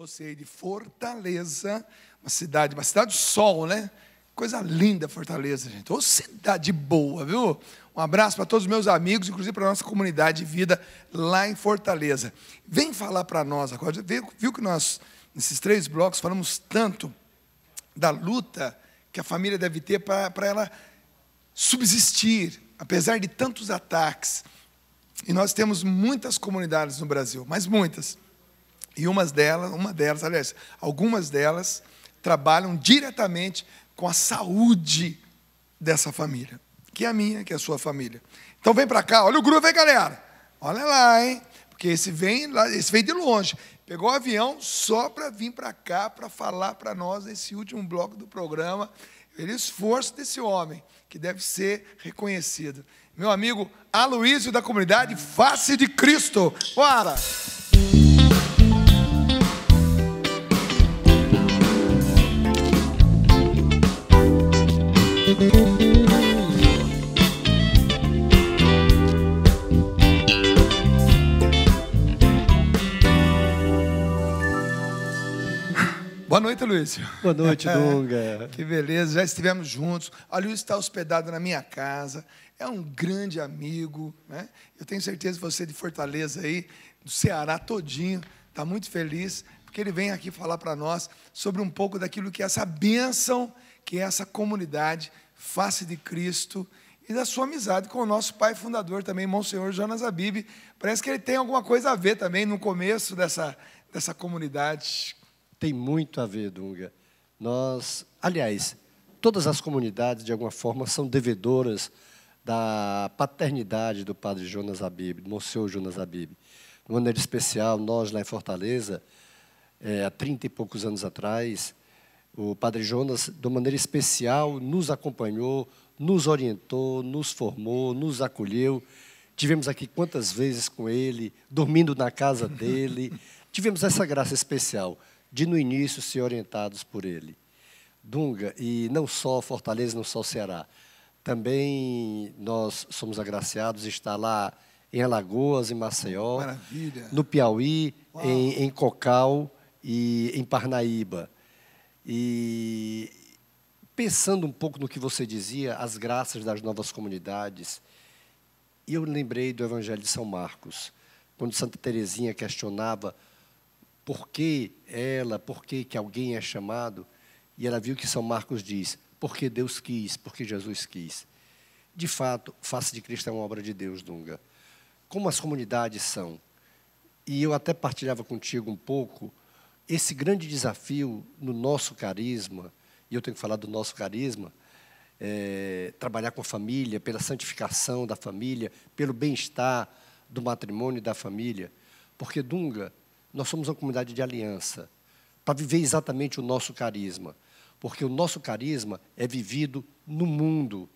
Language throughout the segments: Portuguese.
Você aí de Fortaleza, uma cidade, uma cidade do sol, né? Coisa linda Fortaleza, gente. Ou cidade boa, viu? Um abraço para todos os meus amigos, inclusive para a nossa comunidade de vida lá em Fortaleza. Vem falar para nós agora. Viu que nós, nesses três blocos, falamos tanto da luta que a família deve ter para ela subsistir, apesar de tantos ataques. E nós temos muitas comunidades no Brasil, mas muitas e umas delas, uma delas, aliás, algumas delas trabalham diretamente com a saúde dessa família, que é a minha, que é a sua família. Então vem para cá, olha o grupo, hein, galera? Olha lá, hein? Porque esse vem, lá, esse vem de longe. Pegou o avião só para vir para cá para falar para nós nesse último bloco do programa. O esforço desse homem, que deve ser reconhecido. Meu amigo Aloísio da comunidade Face de Cristo. Bora! noite, Luiz. Boa noite, é, Dunga. que beleza, já estivemos juntos. A Luiz está hospedado na minha casa, é um grande amigo. Né? Eu tenho certeza que você é de Fortaleza aí, do Ceará todinho, está muito feliz, porque ele vem aqui falar para nós sobre um pouco daquilo que é essa bênção, que é essa comunidade, face de Cristo, e da sua amizade com o nosso pai fundador também, Monsenhor Jonas Abib. Parece que ele tem alguma coisa a ver também no começo dessa, dessa comunidade tem muito a ver, Dunga. Nós, aliás, todas as comunidades, de alguma forma, são devedoras da paternidade do padre Jonas Abib, do Monsenhor Jonas Abib. De maneira especial, nós, lá em Fortaleza, é, há 30 e poucos anos atrás, o padre Jonas, de maneira especial, nos acompanhou, nos orientou, nos formou, nos acolheu. Tivemos aqui quantas vezes com ele, dormindo na casa dele. Tivemos essa graça especial de no início ser orientados por ele. Dunga, e não só Fortaleza, não só Ceará, também nós somos agraciados, estar lá em Alagoas, em Maceió, Maravilha. no Piauí, em, em, Cocal e em Parnaíba. E pensando um pouco no que você dizia, as graças das novas comunidades, eu lembrei do Evangelho de São Marcos, quando Santa Teresinha questionava por que ela, por que, que alguém é chamado, e ela viu que São Marcos diz, porque Deus quis, porque Jesus quis. De fato, Face de Cristo é uma obra de Deus, Dunga. Como as comunidades são, e eu até partilhava contigo um pouco, esse grande desafio no nosso carisma, e eu tenho que falar do nosso carisma, é, trabalhar com a família, pela santificação da família, pelo bem-estar do matrimônio e da família. Porque, Dunga, nós somos uma comunidade de aliança para viver exatamente o nosso carisma, porque o nosso carisma é vivido no mundo,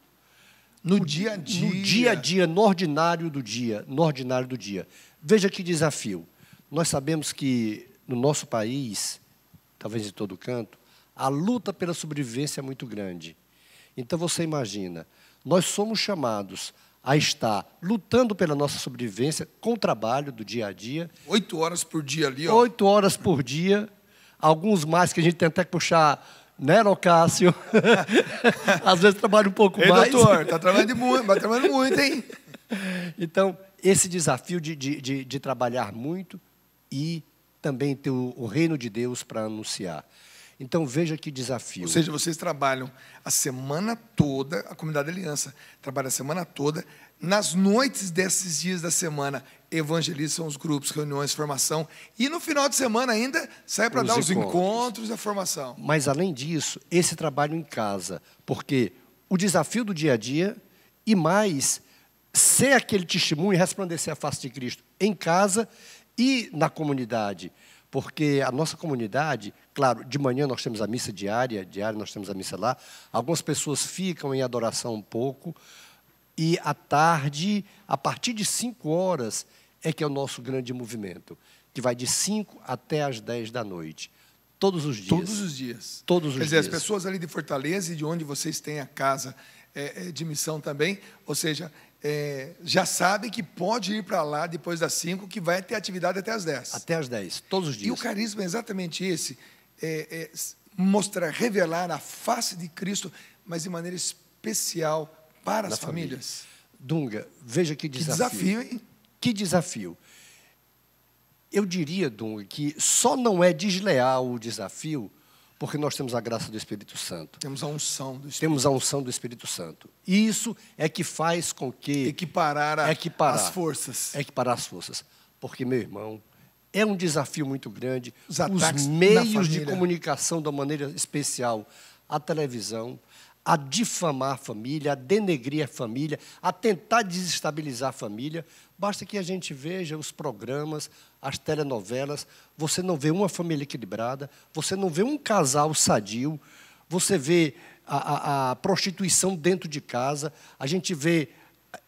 no dia a dia, no dia a dia, no ordinário do dia, no ordinário do dia. Veja que desafio. Nós sabemos que no nosso país, talvez em todo canto, a luta pela sobrevivência é muito grande. Então você imagina, nós somos chamados a estar lutando pela nossa sobrevivência com o trabalho do dia a dia. Oito horas por dia ali, ó. Oito horas por dia. Alguns mais que a gente tem até que puxar, né, Cássio? Às vezes trabalha um pouco Ei, mais. doutor, tá trabalhando muito, tá trabalhando muito, hein? Então, esse desafio de, de, de, de trabalhar muito e também ter o, o reino de Deus para anunciar. Então veja que desafio. Ou seja, vocês trabalham a semana toda, a comunidade Aliança trabalha a semana toda, nas noites desses dias da semana, evangelizam os grupos, reuniões, formação, e no final de semana ainda sai para dar os encontros. e a formação. Mas além disso, esse trabalho em casa, porque o desafio do dia a dia e mais ser aquele testemunho e resplandecer a face de Cristo em casa e na comunidade porque a nossa comunidade, claro, de manhã nós temos a missa diária, diária nós temos a missa lá. Algumas pessoas ficam em adoração um pouco e à tarde, a partir de 5 horas, é que é o nosso grande movimento, que vai de 5 até as 10 da noite. Todos os dias. Todos os dias. Todos os Quer dizer, dias. as pessoas ali de Fortaleza e de onde vocês têm a casa é, é de missão também, ou seja, é, já sabe que pode ir para lá depois das 5, que vai ter atividade até as 10. Até as 10, todos os dias. E o carisma é exatamente esse: é, é mostrar, revelar a face de Cristo, mas de maneira especial para da as família. famílias. Dunga, veja que desafio. Que desafio, hein? Que desafio. Eu diria, Dunga, que só não é desleal o desafio porque nós temos a graça do Espírito Santo. Temos a unção do Espírito. Temos a unção do Espírito Santo. E isso é que faz com que equiparar, a, equiparar é as forças. Equiparar é as forças. Porque meu irmão, é um desafio muito grande os, os meios de comunicação de uma maneira especial, a televisão, a difamar a família, a denegrir a família, a tentar desestabilizar a família. Basta que a gente veja os programas, as telenovelas, você não vê uma família equilibrada, você não vê um casal sadio, você vê a, a, a prostituição dentro de casa, a gente vê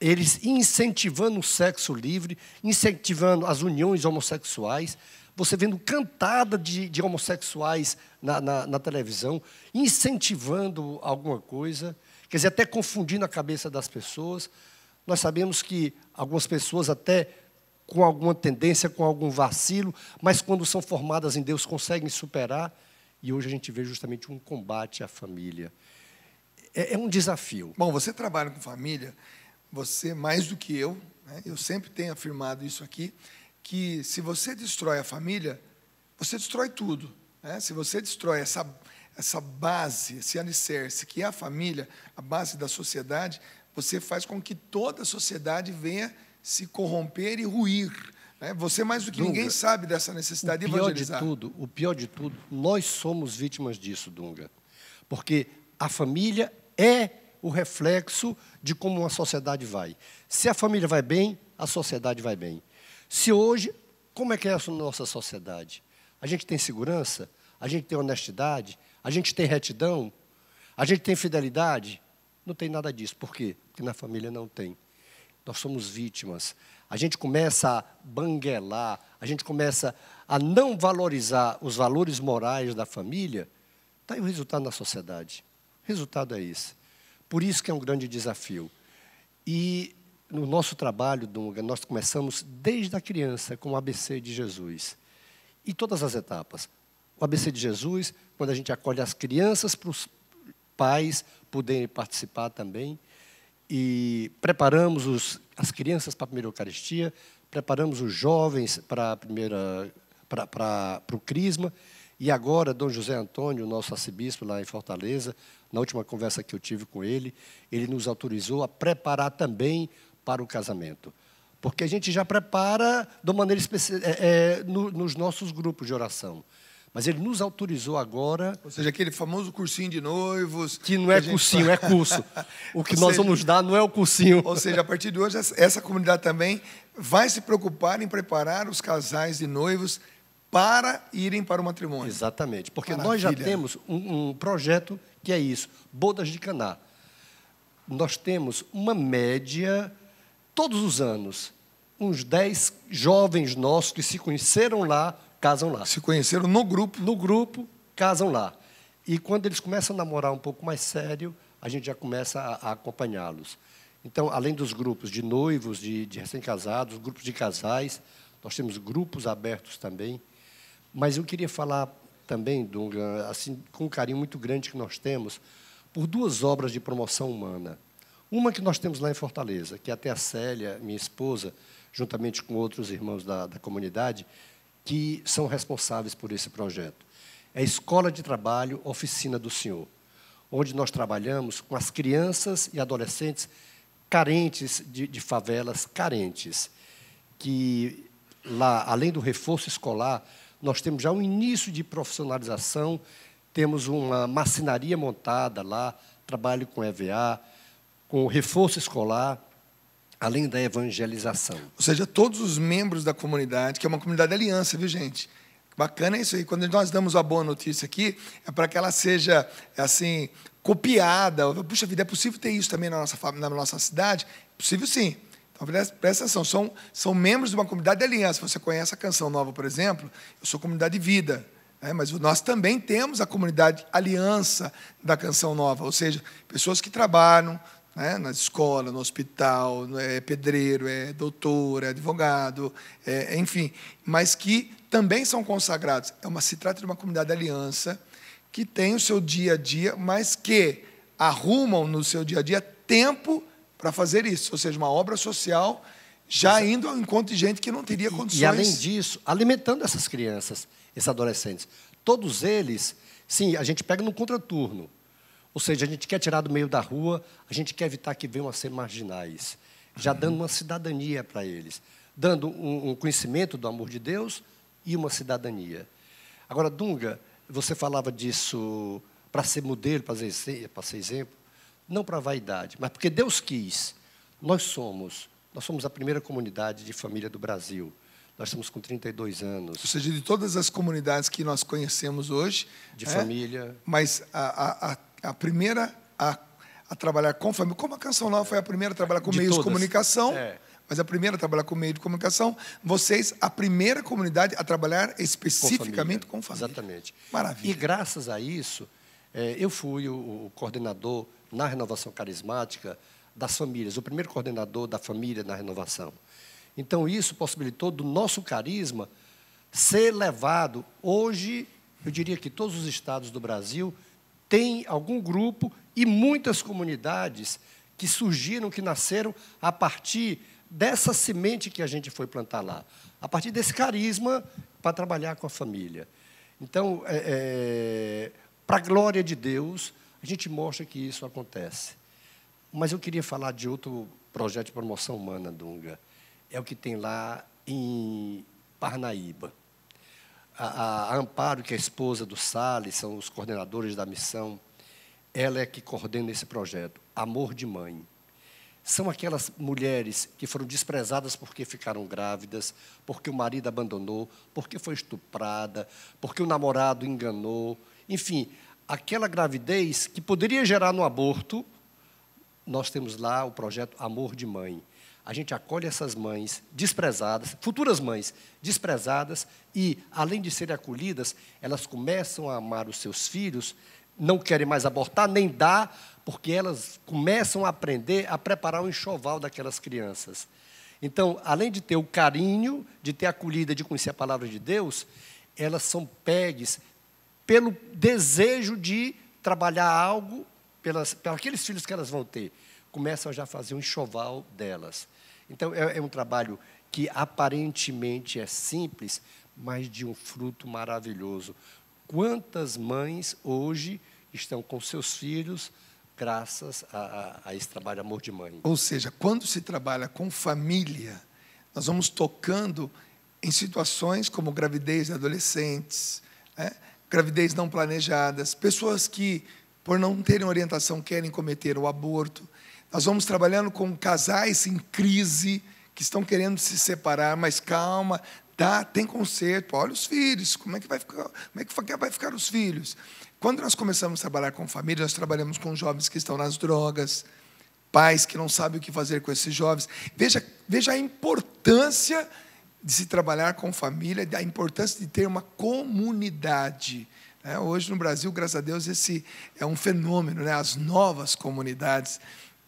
eles incentivando o sexo livre, incentivando as uniões homossexuais você vendo cantada de, de homossexuais na, na, na televisão, incentivando alguma coisa, quer dizer, até confundindo a cabeça das pessoas. Nós sabemos que algumas pessoas até com alguma tendência, com algum vacilo, mas quando são formadas em Deus conseguem superar. E hoje a gente vê justamente um combate à família. É, é um desafio. Bom, você trabalha com família, você mais do que eu, né? eu sempre tenho afirmado isso aqui que se você destrói a família, você destrói tudo. Né? Se você destrói essa, essa base, esse alicerce, que é a família, a base da sociedade, você faz com que toda a sociedade venha se corromper e ruir. Né? Você, mais do que Dunga, ninguém, sabe dessa necessidade o pior evangelizar. De tudo, o pior de tudo, nós somos vítimas disso, Dunga. Porque a família é o reflexo de como uma sociedade vai. Se a família vai bem, a sociedade vai bem. Se hoje, como é que é a nossa sociedade? A gente tem segurança? A gente tem honestidade? A gente tem retidão? A gente tem fidelidade? Não tem nada disso. Por quê? Porque na família não tem. Nós somos vítimas. A gente começa a banguelar, a gente começa a não valorizar os valores morais da família. Está aí o resultado na sociedade. O resultado é esse. Por isso que é um grande desafio. E no nosso trabalho, Dunga, nós começamos desde a criança com o ABC de Jesus. E todas as etapas. O ABC de Jesus, quando a gente acolhe as crianças para os pais poderem participar também. E preparamos os, as crianças para a primeira Eucaristia, preparamos os jovens para a primeira para, para, para o Crisma. E agora, Dom José Antônio, nosso arcebispo lá em Fortaleza, na última conversa que eu tive com ele, ele nos autorizou a preparar também para o casamento. Porque a gente já prepara de maneira especial é, é, no, nos nossos grupos de oração. Mas ele nos autorizou agora. Ou seja, aquele famoso cursinho de noivos. Que não é que cursinho, gente... é curso. O que ou nós seja, vamos dar não é o cursinho. Ou seja, a partir de hoje, essa comunidade também vai se preocupar em preparar os casais de noivos para irem para o matrimônio. Exatamente, porque Maravilha. nós já temos um, um, projeto que é isso, bodas de Caná. Nós temos uma média todos os anos, uns 10 jovens nossos que se conheceram lá, casam lá. Se conheceram no grupo? No grupo, casam lá. E quando eles começam a namorar um pouco mais sério, a gente já começa a, a acompanhá-los. Então, além dos grupos de noivos, de, de recém-casados, grupos de casais, nós temos grupos abertos também. Mas eu queria falar também, Dunga, assim, com um carinho muito grande que nós temos, por duas obras de promoção humana. Uma que nós temos lá em Fortaleza, que até a Célia, minha esposa, juntamente com outros irmãos da, da comunidade, que são responsáveis por esse projeto. É a Escola de Trabalho Oficina do Senhor, onde nós trabalhamos com as crianças e adolescentes carentes de, de favelas, carentes, que lá, além do reforço escolar, nós temos já um início de profissionalização, temos uma macinaria montada lá, trabalho com EVA, com o reforço escolar, além da evangelização. Ou seja, todos os membros da comunidade, que é uma comunidade de aliança, viu, gente? Bacana isso aí. Quando nós damos a boa notícia aqui, é para que ela seja assim copiada. Puxa vida, é possível ter isso também na nossa, na nossa cidade? É possível sim. Então, presta atenção, são, são membros de uma comunidade de aliança. Você conhece a Canção Nova, por exemplo? Eu sou comunidade de vida. Né? mas nós também temos a comunidade Aliança da Canção Nova, ou seja, pessoas que trabalham, né? na escola, no hospital, é pedreiro, é doutor, é advogado, é, enfim, mas que também são consagrados. É uma, se trata de uma comunidade de aliança que tem o seu dia a dia, mas que arrumam no seu dia a dia tempo para fazer isso, ou seja, uma obra social já indo ao encontro de gente que não teria condições. E, e além disso, alimentando essas crianças, esses adolescentes, todos eles, sim, a gente pega no contraturno, ou seja, a gente quer tirar do meio da rua, a gente quer evitar que venham a ser marginais. Já uhum. dando uma cidadania para eles, dando um, um conhecimento do amor de Deus e uma cidadania. Agora, Dunga, você falava disso para ser modelo, para ser, ser exemplo, não para vaidade, mas porque Deus quis. Nós somos, nós somos a primeira comunidade de família do Brasil. Nós estamos com 32 anos. Ou seja, de todas as comunidades que nós conhecemos hoje. De é, família. Mas a, a, a a primeira a, a trabalhar com família. Como a Canção Nova foi a primeira a trabalhar com de meios todas. de comunicação, é. mas a primeira a trabalhar com meio de comunicação, vocês, a primeira comunidade a trabalhar especificamente com família. Com família. Exatamente. Maravilha. E graças a isso, é, eu fui o, o coordenador na renovação carismática das famílias, o primeiro coordenador da família na renovação. Então, isso possibilitou do nosso carisma ser levado. Hoje, eu diria que todos os estados do Brasil tem algum grupo e muitas comunidades que surgiram, que nasceram a partir dessa semente que a gente foi plantar lá, a partir desse carisma para trabalhar com a família. Então, é, é, para a glória de Deus, a gente mostra que isso acontece. Mas eu queria falar de outro projeto de promoção humana, Dunga. É o que tem lá em Parnaíba a, a Amparo, que é a esposa do Sales, são os coordenadores da missão, ela é que coordena esse projeto, Amor de Mãe. São aquelas mulheres que foram desprezadas porque ficaram grávidas, porque o marido abandonou, porque foi estuprada, porque o namorado enganou. Enfim, aquela gravidez que poderia gerar no aborto, nós temos lá o projeto Amor de Mãe. A gente acolhe essas mães desprezadas, futuras mães desprezadas, e além de serem acolhidas, elas começam a amar os seus filhos, não querem mais abortar nem dar, porque elas começam a aprender a preparar o um enxoval daquelas crianças. Então, além de ter o carinho, de ter a acolhida, de conhecer a palavra de Deus, elas são pegues pelo desejo de trabalhar algo pelas, pelos filhos que elas vão ter, começam já a fazer um enxoval delas. Então, é, é um trabalho que aparentemente é simples, mas de um fruto maravilhoso. Quantas mães hoje estão com seus filhos graças a, a, a, esse trabalho Amor de Mãe. Ou seja, quando se trabalha com família, nós vamos tocando em situações como gravidez de adolescentes, né? gravidez não planejadas, pessoas que por não terem orientação, querem cometer o aborto. Nós vamos trabalhando com casais em crise, que estão querendo se separar, mas calma, dá, tem conserto. Olha os filhos, como é que vai ficar, como é que vai ficar os filhos? Quando nós começamos a trabalhar com família, nós trabalhamos com jovens que estão nas drogas, pais que não sabem o que fazer com esses jovens. Veja, veja a importância de se trabalhar com família, a importância de ter uma comunidade. É, hoje no Brasil, graças a Deus, esse é um fenômeno, né? as novas comunidades.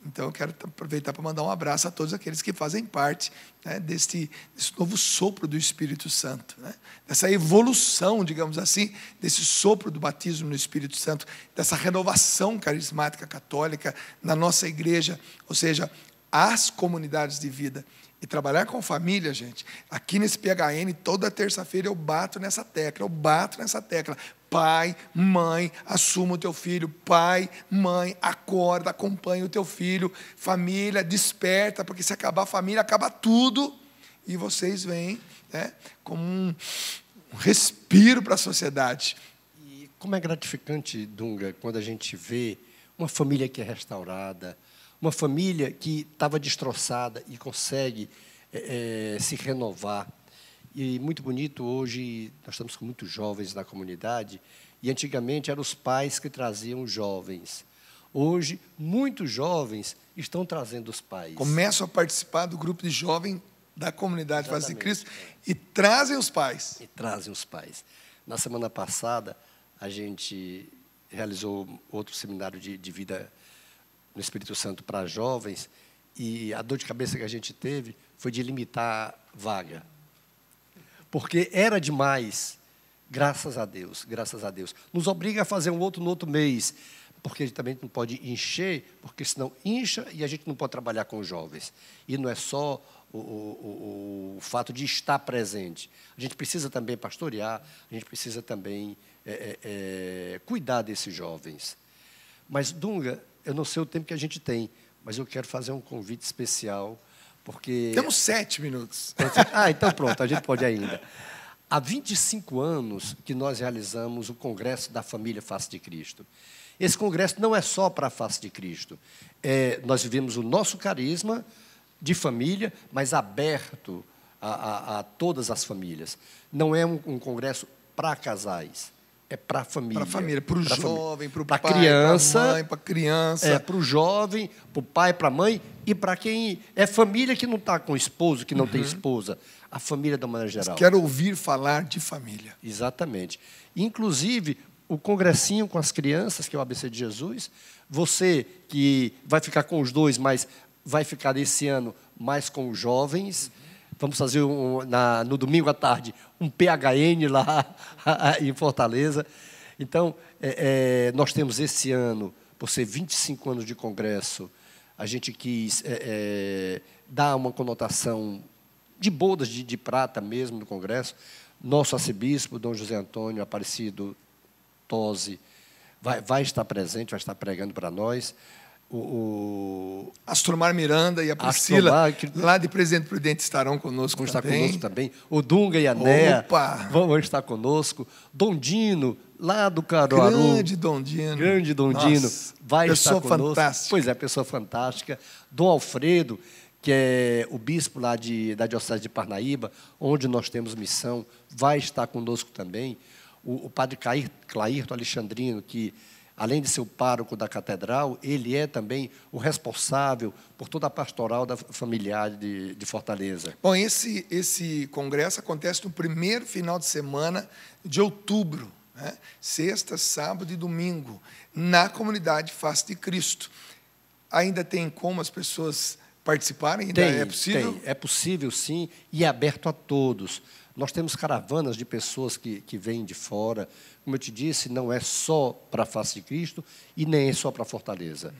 Então, eu quero aproveitar para mandar um abraço a todos aqueles que fazem parte né, desse, desse novo sopro do Espírito Santo, né? dessa evolução, digamos assim, desse sopro do batismo no Espírito Santo, dessa renovação carismática católica na nossa igreja, ou seja, as comunidades de vida. E trabalhar com família, gente, aqui nesse PHN, toda terça-feira eu bato nessa tecla, eu bato nessa tecla. Pai, mãe, assuma o teu filho. Pai, mãe, acorda, acompanha o teu filho. Família, desperta, porque se acabar a família, acaba tudo. E vocês vêm né, como um, respiro para a sociedade. E como é gratificante, Dunga, quando a gente vê uma família que é restaurada, uma família que estava destroçada e consegue é, se renovar e muito bonito hoje, nós estamos com muitos jovens na comunidade, e antigamente eram os pais que traziam os jovens. Hoje, muitos jovens estão trazendo os pais. Começam a participar do grupo de jovem da comunidade Paz de Cristo e trazem os pais. E trazem os pais. Na semana passada, a gente realizou outro seminário de, de vida no Espírito Santo para jovens e a dor de cabeça que a gente teve foi de limitar vaga porque era demais. Graças a Deus, graças a Deus. Nos obriga a fazer um outro no outro mês, porque a gente também não pode encher, porque senão incha e a gente não pode trabalhar com os jovens. E não é só o, o, o, fato de estar presente. A gente precisa também pastorear, a gente precisa também é, é, é, cuidar desses jovens. Mas, Dunga, eu não sei o tempo que a gente tem, mas eu quero fazer um convite especial porque... Temos sete minutos. Ah, então pronto, a gente pode ainda. Há 25 anos que nós realizamos o Congresso da Família Face de Cristo. Esse congresso não é só para a face de Cristo. É, nós vivemos o nosso carisma de família, mas aberto a, a, a todas as famílias. Não é um, um congresso para casais é para a família. Para a família, para o jovem, para o pai, para a mãe, Para a criança. É, para o jovem, para o pai, para a mãe e para quem é família que não está com esposo, que não uhum. tem esposa. A família da maneira geral. Quero ouvir falar de família. Exatamente. Inclusive, o congressinho com as crianças, que é o ABC de Jesus, você que vai ficar com os dois, mas vai ficar esse ano mais com os jovens, Vamos fazer um, na, no domingo à tarde um PHN lá em Fortaleza. Então, é, é, nós temos esse ano, por ser 25 anos de Congresso, a gente quis é, é, dar uma conotação de bodas de, de prata mesmo no Congresso. Nosso arcebispo, Dom José Antônio Aparecido Tose, vai, vai estar presente, vai estar pregando para nós o, o Astromar Miranda e a Priscila, Astromar, que... lá de Presidente Prudente, estarão conosco vão estar também. conosco também. O Dunga e a Néa vão estar conosco. Dondino, lá do Caruaru. Grande Dondino. Grande Dondino. Nossa, vai pessoa estar conosco. fantástica. Pois é, pessoa fantástica. Dom Alfredo, que é o bispo lá de, da Diocese de Parnaíba, onde nós temos missão, vai estar conosco também. O, o padre Clairto Alexandrino, que Além de ser o pároco da catedral, ele é também o responsável por toda a pastoral da familiar de, de Fortaleza. Bom, esse, esse congresso acontece no primeiro final de semana de outubro, né? sexta, sábado e domingo, na comunidade Face de Cristo. Ainda tem como as pessoas participarem? tem, é possível? Tem, é possível sim, e é aberto a todos. Nós temos caravanas de pessoas que, que vêm de fora. Como eu te disse, não é só para a face de Cristo e nem é só para Fortaleza. Uhum.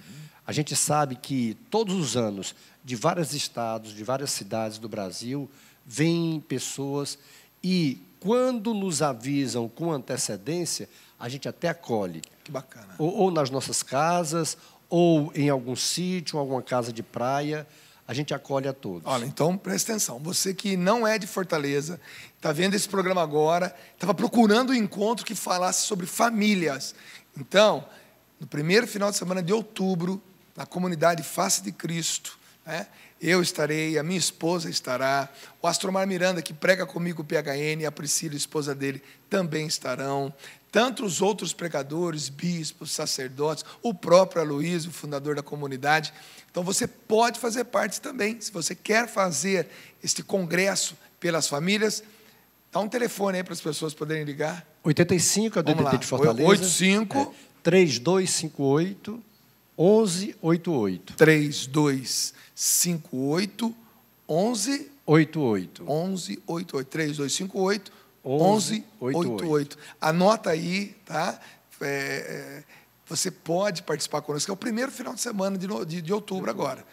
A gente sabe que todos os anos, de vários estados, de várias cidades do Brasil, vêm pessoas e quando nos avisam com antecedência, a gente até acolhe. Que bacana. Ou, ou nas nossas casas, ou em algum sítio, alguma casa de praia a gente acolhe a todos. Olha, então presta atenção. Você que não é de Fortaleza, está vendo esse programa agora, estava procurando um encontro que falasse sobre famílias. Então, no primeiro final de semana de outubro, na comunidade Face de Cristo, né, eu estarei, a minha esposa estará, o Astromar Miranda, que prega comigo o PHN, a Priscila, a esposa dele, também estarão, tantos outros pregadores, bispos, sacerdotes, o próprio Aloysio, fundador da comunidade. Então você pode fazer parte também. Se você quer fazer este congresso pelas famílias, dá um telefone aí para as pessoas poderem ligar. 85 é o DDT de Fortaleza. 85 é, 3258 1188. 3258 1188. 1188. 3258 1188. Anota aí, tá? É, é, você pode participar conosco. É o primeiro final de semana de, de, de outubro agora.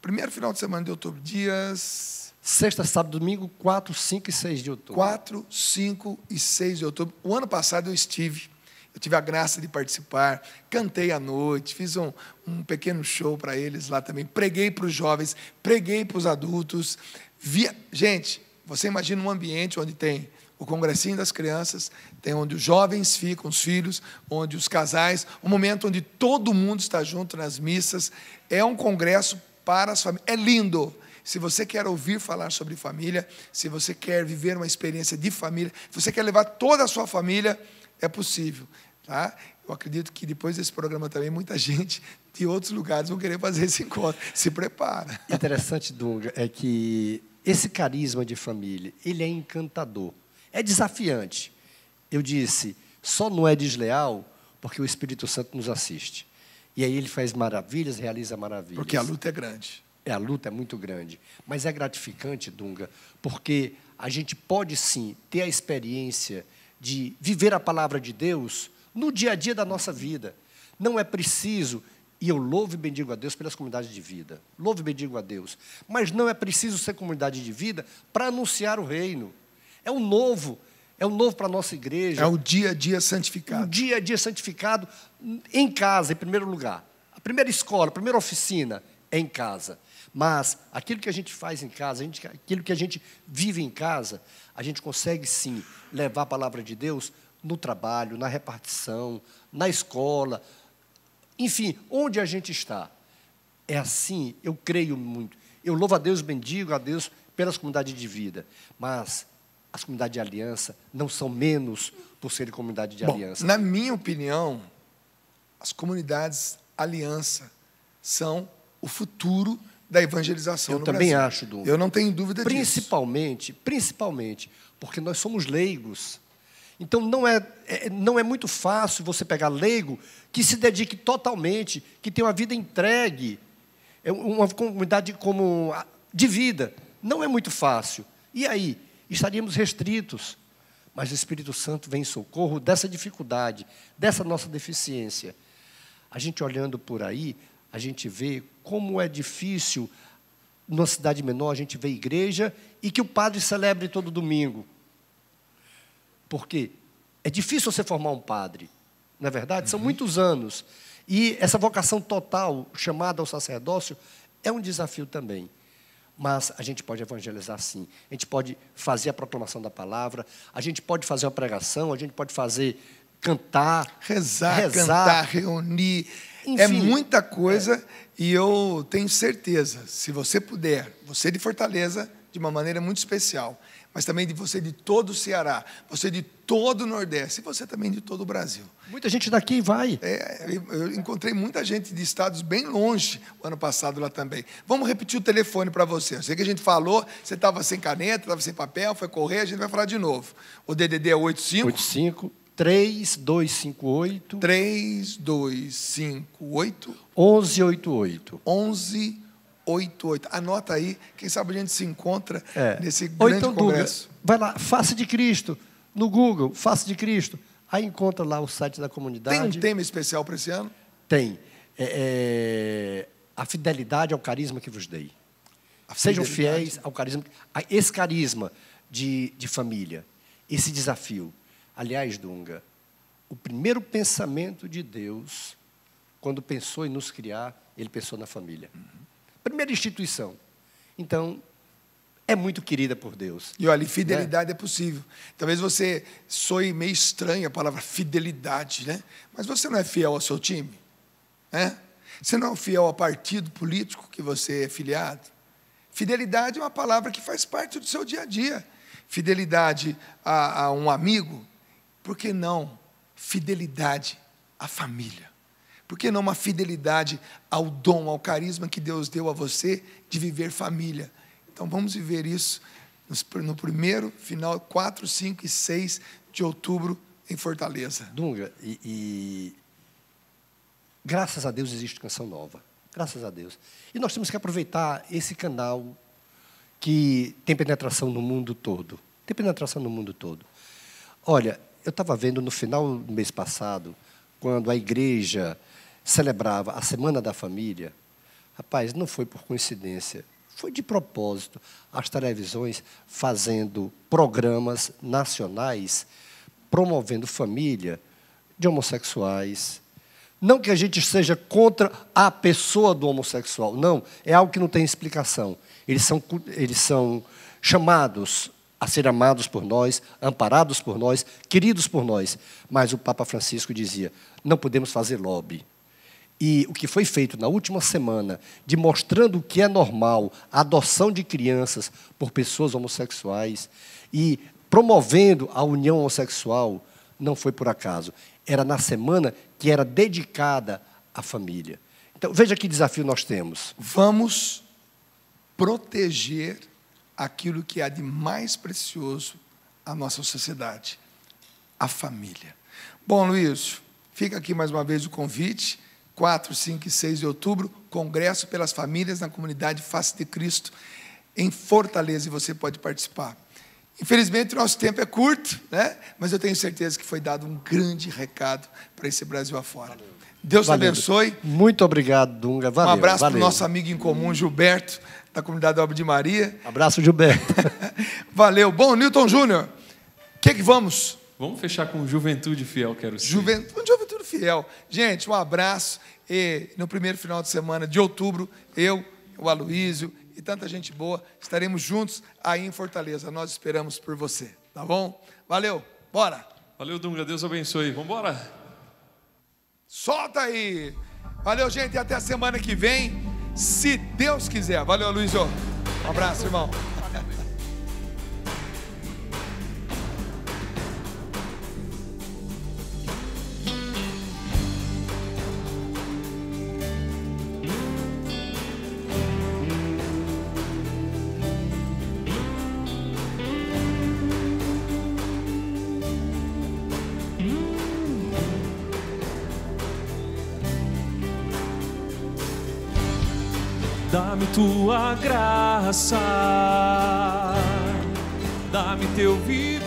Primeiro final de semana de outubro, dias. Sexta, sábado, domingo, 4, 5 e 6 de outubro. 4, 5 e 6 de outubro. O ano passado eu estive eu tive a graça de participar, cantei à noite, fiz um, um pequeno show para eles lá também, preguei para os jovens, preguei para os adultos. Via... Gente, você imagina um ambiente onde tem o congressinho das crianças, tem onde os jovens ficam, os filhos, onde os casais, um momento onde todo mundo está junto nas missas. É um congresso para as famílias. É lindo. Se você quer ouvir falar sobre família, se você quer viver uma experiência de família, se você quer levar toda a sua família, é possível. Tá? Eu acredito que depois desse programa também, muita gente de outros lugares vão querer fazer esse encontro. Se prepara. Interessante, Dunga, é que esse carisma de família, ele é encantador. É desafiante. Eu disse, só não é desleal porque o Espírito Santo nos assiste. E aí ele faz maravilhas, realiza maravilhas. Porque a luta é grande. É, a luta é muito grande. Mas é gratificante, Dunga, porque a gente pode sim ter a experiência de viver a palavra de Deus no dia a dia da nossa vida. Não é preciso, e eu louvo e bendigo a Deus pelas comunidades de vida, louvo e bendigo a Deus, mas não é preciso ser comunidade de vida para anunciar o reino. É o um novo, é o um novo para a nossa igreja. É o dia a dia santificado. O dia a dia santificado em casa, em primeiro lugar. A primeira escola, a primeira oficina é em casa. Mas aquilo que a gente faz em casa, gente, aquilo que a gente vive em casa, a gente consegue sim levar a palavra de Deus no trabalho, na repartição, na escola, enfim, onde a gente está. É assim, eu creio muito. Eu louvo a Deus, bendigo a Deus pelas comunidades de vida, mas as comunidades de aliança não são menos por serem comunidade de Bom, aliança. Na minha opinião, as comunidades aliança são o futuro da evangelização. Eu também Brasil. acho, Douglas. Eu não tenho dúvida principalmente, disso. Principalmente, principalmente, porque nós somos leigos. Então não é, é, não é muito fácil você pegar leigo que se dedique totalmente, que tenha uma vida entregue, é uma comunidade como de vida. Não é muito fácil. E aí estaríamos restritos. Mas o Espírito Santo vem em socorro dessa dificuldade, dessa nossa deficiência. A gente olhando por aí, a gente vê como é difícil, numa cidade menor, a gente vê igreja e que o padre celebre todo domingo. Porque é difícil você formar um padre, não é verdade? Uhum. São muitos anos. E essa vocação total, chamada ao sacerdócio, é um desafio também. Mas a gente pode evangelizar sim. A gente pode fazer a proclamação da palavra, a gente pode fazer uma pregação, a gente pode fazer cantar, rezar, rezar. cantar, reunir, é Enfim, é muita coisa é. e eu tenho certeza, se você puder, você de Fortaleza, de uma maneira muito especial, mas também de você de todo o Ceará, você de todo o Nordeste e você também de todo o Brasil. Muita gente daqui vai. É, eu encontrei muita gente de estados bem longe o ano passado lá também. Vamos repetir o telefone para você. Eu sei que a gente falou, você estava sem caneta, estava sem papel, foi correr, a gente vai falar de novo. O DDD é 85... 85... 3258 3258 1188 1188. Anota aí, quem sabe a gente se encontra é. nesse grande Ou então, congresso. vai lá, Face de Cristo, no Google, Face de Cristo. Aí encontra lá o site da comunidade. Tem um tema especial para esse ano? Tem. É, é, a fidelidade ao carisma que vos dei. A Sejam fiéis ao carisma. A esse carisma de, de família, esse desafio Aliás, Dunga, o primeiro pensamento de Deus, quando pensou em nos criar, ele pensou na família. Uhum. Primeira instituição. Então, é muito querida por Deus. E olha, né? fidelidade né? é possível. Talvez você soe meio estranha a palavra fidelidade, né? Mas você não é fiel ao seu time, né? Você não é fiel ao partido político que você é filiado. Fidelidade é uma palavra que faz parte do seu dia a dia. Fidelidade a, a um amigo, por que não fidelidade à família? Por que não uma fidelidade ao dom, ao carisma que Deus deu a você de viver família? Então vamos viver isso no primeiro, final 4, 5 e 6 de outubro em Fortaleza. Dunga, e, e graças a Deus existe canção nova. Graças a Deus. E nós temos que aproveitar esse canal que tem penetração no mundo todo. Tem penetração no mundo todo. Olha, eu estava vendo no final do mês passado, quando a igreja celebrava a Semana da Família, rapaz, não foi por coincidência, foi de propósito as televisões fazendo programas nacionais promovendo família de homossexuais. Não que a gente seja contra a pessoa do homossexual, não, é algo que não tem explicação. Eles são, eles são chamados a ser amados por nós, amparados por nós, queridos por nós. Mas o Papa Francisco dizia: não podemos fazer lobby. E o que foi feito na última semana, de mostrando o que é normal, a adoção de crianças por pessoas homossexuais e promovendo a união homossexual, não foi por acaso. Era na semana que era dedicada à família. Então, veja que desafio nós temos. Vamos proteger aquilo que há de mais precioso à nossa sociedade, a família. Bom, Luiz, fica aqui mais uma vez o convite. 4, 5 e 6 de outubro, Congresso pelas Famílias na Comunidade Face de Cristo, em Fortaleza, e você pode participar. Infelizmente, o nosso tempo é curto, né? mas eu tenho certeza que foi dado um grande recado para esse Brasil afora. Valeu. Deus te abençoe. Muito obrigado, Dunga. Valeu, um abraço para o nosso amigo em comum, Gilberto da comunidade da Obra de Maria. Abraço, Gilberto. Valeu. Bom, Newton Júnior, o que, que vamos? Vamos fechar com Juventude Fiel, quero ser. Juventude, Juventude Fiel. Gente, um abraço. E no primeiro final de semana de outubro, eu, o Aloísio e tanta gente boa estaremos juntos aí em Fortaleza. Nós esperamos por você, tá bom? Valeu, bora! Valeu, Dunga, Deus abençoe. Vamos embora? Solta aí! Valeu, gente, e até a semana que vem se Deus quiser. Valeu, Luizão. Um abraço, irmão. Dá-me tua graça, dá-me teu vigor.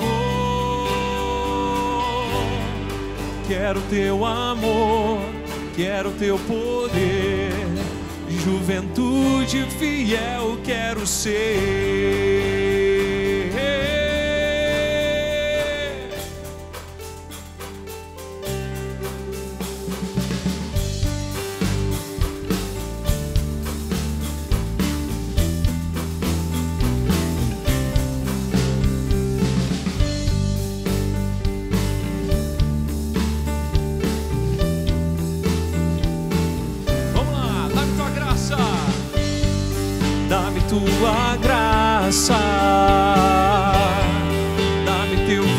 Quero teu amor, quero teu poder. Juventude fiel quero ser. tua graça. Dá-me teu vigor.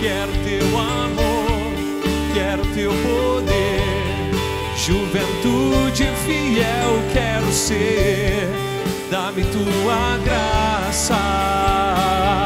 Quero teu amor, quero teu poder. Juventude fiel quero ser. Dá-me tua graça.